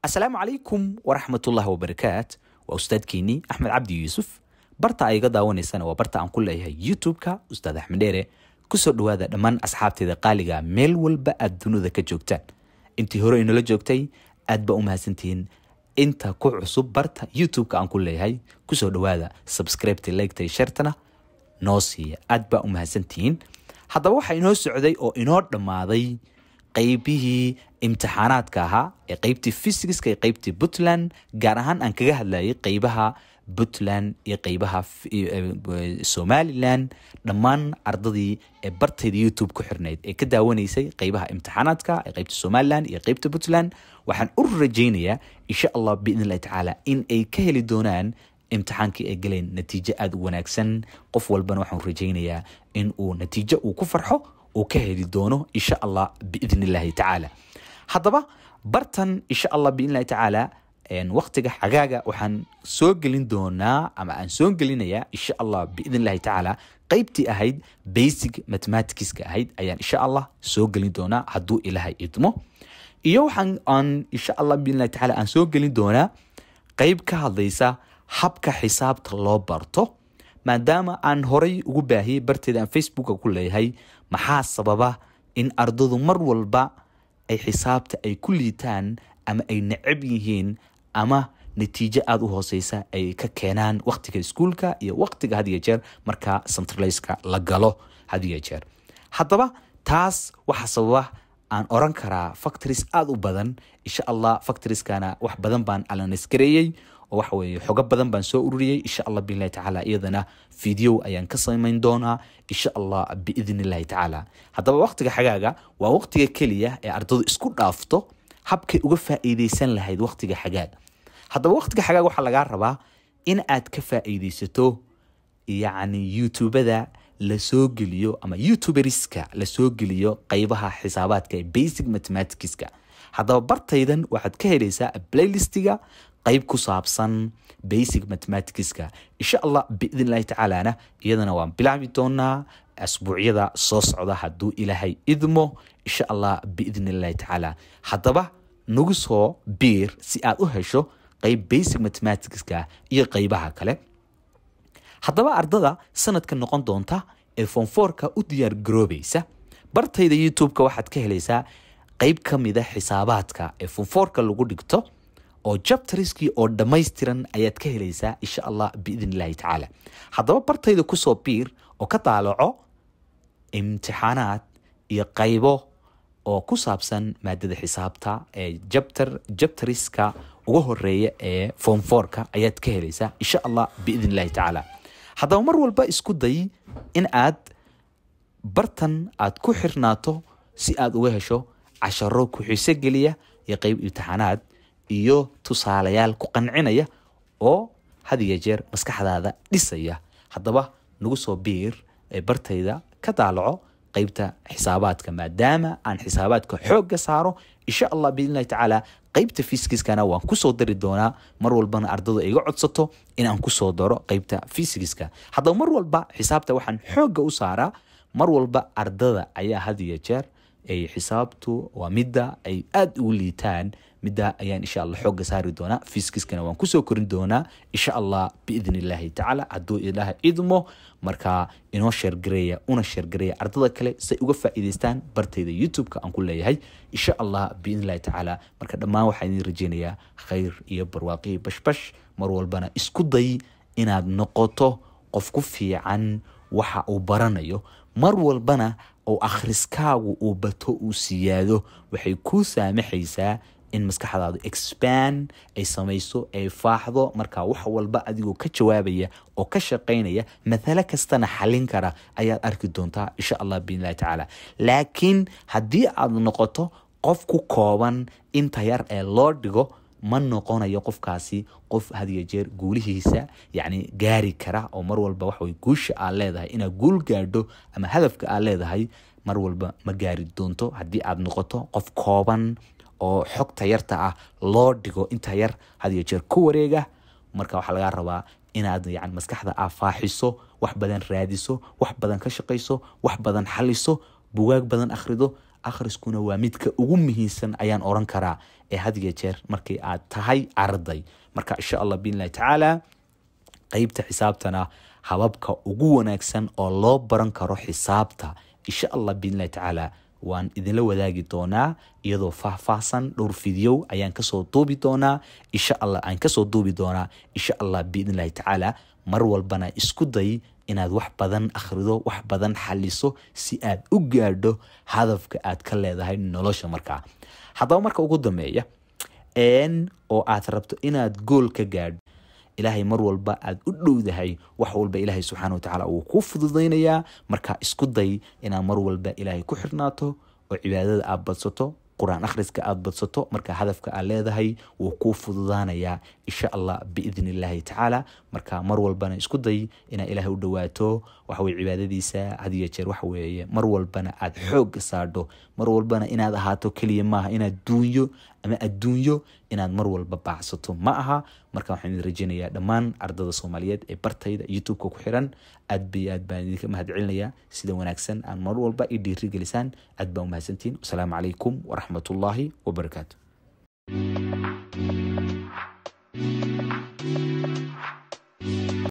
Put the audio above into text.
asalaamu calaykum waraxmatullahi wabarakaat waa ustaadkeenii axmed cabdi yuusuf barta ay iga daawanaysana waa barta aan ku leeyahay youtube-ka ustaad axmed dheere kusoo dhawaada dhammaan asxaabteeda qaaliga meel walba aad dunida ka joogtaan intii hore inala joogtay aad ba u mahadsantihiin inta ku cusub barta youtube-ka aan ku leeyahay kusoo dhawaada subscribeta leegtay shartana noo siiya aad ba u mahadsantihiin haddaba waxaa inoo socday oo inoo dhammaaday qaybihii imtixaanaadka ahaa ee qaybtii fysiska ee qaybtii puntland gaar ahaan aan kaga hadlayay qaybaha puntland iyo qaybaha eh, eh, somalilan dhammaan ardadii ee bartayda youtube ku xirnayd ee ka daawanaysay qaybaha imtixaanaadka ee qaybta somalilan iyo qaybta puntland waxaan u rajaynayaa insha allah biidn tacaala in ay ka heli doonaan imtixaankii ay galeen natiijo aada u wanaagsan qof walbana waxaan rajaynayaa in uu natiijo uu ku farxo uu ka heli doono insha allah biidn tacaala haddaba bartan insha allah biidn illahi tacaala waktiga xagaaga waxaan soo gelin doonaa ama aan soo gelinayaa insha allah biidn illahi tacaala qaybtii ahayd basic mathematicska ahayd ayaan insha allah soo gelin doonaa hadduu ilaahay idmo iyo waxaan aan insha allah biidn illahi aan soo gelin doonaa qayb ka hadlaysa habka xisaabta loo barto maadaama aan horay ugu baahiyey barteed aan facebooka ku leeyahay maxaa sababa in ardadu mar walba ay xisaabta ay ku liitaan ama ay necab yihiin ama natiijo aada u hooseysa ay ka keenaan wakhtiga iskuulka iyo wakhtiga had iyo jeer marka centraliska la galo had iyo jeer haddaba taas waxaa sababa aan oran karaa factories aada u badan insha allah factorieskana wax badan baan alanisgareeyey oo waxa weeye badan baan soo ururiyey insha allah biillahi tacaala iyadana video ayaan ka samayn doonaa insha allah biidni tacaala haddaba waqtiga xagaaga waa waqtiga keliya ee ardadu isku dhaafto habkay uga faa'iideysan lahayd waqtiga xagaaga haddaba waqtiga xagaaga waxaa lagaa rabaa in aad ka faa'iideysato yacni youtubada lasoo geliyo ama youtuberska lasoo geliyo qeybaha xisaabaadka ee basic mathematicska haddaba bartaydan waxaad ka helaysaa playlistiga qayb ku saabsan basic mathematicska insha allah biidn illahi tacaalana iyadana waan bilaabi doonaa asbuucyada soo socda hadduu ilaahay idmo insha allah biidn illahi tacaala haddaba nagu soo biir si aad u hesho qayb basic mathematicska iyo qaybaha kale haddaba ardada sanadka noqon doonta ee fonforka u diyaar garoobaysa bartayda youtubeka waxaad ka helaysaa qayb ka mida ah xisaabaadka ee foomfoorka lagu dhigto oo jabtariskii oo dhammaystiran ayaad ka helaysaa insha allah biidn tacaala haddaba bartayda kusoo biir oo ka daalaco imtixaanaad iyo qaybo oo ku saabsan maadada xisaabta ee jabtar jabtariska uga horeeya ee foomfoorka ayaad ka helaysaa insha allah biidn tacaala haddaba mar walba isku day in aad bartan aad ku xirnaato si aad uga hesho casharo ku xiso geliya iyo qeyb imtixaanaad iyo tusaalayaal ku qancinaya oo hadiyo jeer maskaxdaada dhisaya haddaba nagu soo biir bartayda ka daalaco qaybta xisaabaadka maadaama aan xisaabaadka xoogga saaro insha allah biidnillahi tacaala qaybta fiisigiskana waan kusoo dari doonaa mar walbana ardadu iga codsato in kusoo daro qaybta fiisigiska haddaba mar walba xisaabta waxaan xoogga u saaraa mar walba ardada ayaa had iyo jeer ay xisaabtu waa midda ay aada ugu liitaan midda ayaan insha allah xooga saari doonaa fiiskiskana waan kusoo korin doonaa insha allah biidn illaahi tacaala hadduu ilaha idmo markaa inoo sheergareeya una sheergareeya ardada kale say uga faa'iidaystaan bartayda youtube-ka aan ku leeyahay insha allah biidn illahi tacaala marka dhammaan waxaa idin rajeynayaa khayr iyo barwaaqi bashbash mar walbana isku day inaad noqoto qof ku fiican waxa uu baranayo mar walbana oo akhriskaagu uu bato uu siyaado waxay kuu saamaxaysaa in maskaxdaadu expan ay samayso ay faaxdo markaa wax walba adigoo ka jawaabaya oo ka shaqaynaya mathalo kastana xalin kara ayaad arki doontaa insha allah biidnillahi tacaala laakiin haddii aad noqoto qof ku kooban inta yar ee loo dhigo ma noqonayo qofkaasi qof hadiyo jeer guulihiisa yacni gaari kara oo mar walba waxaway guusha aad leedahay inaad guul gaadho ama hadafka aad leedahay mar walba ma gaari doonto haddii aad noqoto qof kooban oo xogta yarta ah loo dhigo inta yar hadiyo jeer ku wareega marka waxaa lagaa rabaa inaad yani maskaxda aa faaxiso wax badan raadiso wax badan ka shaqayso wax badan xaliso bugaag badan akhrido akhriskuna waa midka ugu muhiimsan ayaan oran karaa ee hadiyo jeer markii aad tahay arday marka insha allah biidnillahi tacaala qeybta xisaabtana hababka ugu wanaagsan oo loo baran karo xisaabta insha allah biidnillahi tacaala waan idinla wadaagi doonaa iyadoo faahfaahsan dhowr fideow ayaan kasoo duubi doonaa insha allah aan kasoo duubi doonaa insha allah biidnillahi tacaala mar walbana isku day inaad wax badan akhrido wax badan xaliso si aad u gaadho hadafka aad ka leedahay nolosha markaa haddaba marka ugu dambeeya een oo aad rabto inaad gool ka gaadho ilaahay mar walba aad u dhowdahay wax walba ilaahay subxaana wa tacaala uu ku fududaynayaa markaa isku day inaad mar walba ilaahay ku xirnaato oo cibaadada aad badsato qur-aan akhriska aada badsato marka hadafka aad leedahay wuu kuu fududaanayaa insha allah biidnillaahi tacaala marka mar walbana isku day inaa ilaahay u dhawaato waxaweye cibaadadiisa had iyo jeer waxaweeye mar walbana aada xoog saadho mar walbana inaad ahaato keliya maaha inaad duunyo ama adduunyo inaad mar walba baacsato ma aha marka waxaan idin rajeynayaa dhammaan ardada soomaaliyeed ee bartayda youtubeka ku xiran aad bay aad baan idinka mahad celinayaa sida wanaagsan aan mar walba i gelisaan aad baan umahadsantiin wasalaamu calaykum waraxmatullaahi wabarakaatu